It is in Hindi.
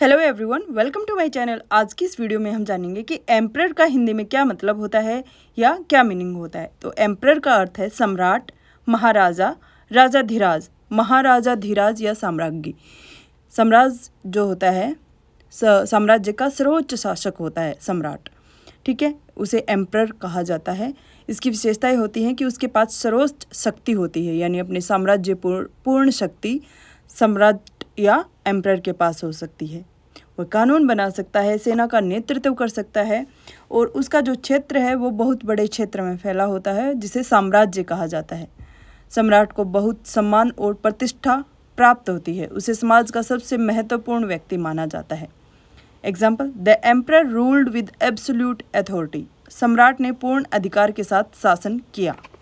hello everyone welcome to my channel आज की इस वीडियो में हम जानेंगे कि एम्प्रर का हिंदी में क्या मतलब होता है या क्या मीनिंग होता है तो एम्प्रर का अर्थ है सम्राट महाराजा राजा धीराज महाराजा धीराज या साम्राज्ञी साम्राज्य जो होता है साम्राज्य का सर्वोच्च शासक होता है सम्राट ठीक है उसे एम्प्रर कहा जाता है इसकी विशेषताएँ होती हैं कि उसके पास सर्वोच्च शक्ति होती है यानी अपने साम्राज्य पूर्ण शक्ति सम्राट या एम्प्रर के पास हो सकती है वह कानून बना सकता है सेना का नेतृत्व कर सकता है और उसका जो क्षेत्र है वो बहुत बड़े क्षेत्र में फैला होता है जिसे साम्राज्य कहा जाता है सम्राट को बहुत सम्मान और प्रतिष्ठा प्राप्त होती है उसे समाज का सबसे महत्वपूर्ण व्यक्ति माना जाता है example the emperor ruled with absolute authority सम्राट ने पूर्ण अधिकार के साथ शासन किया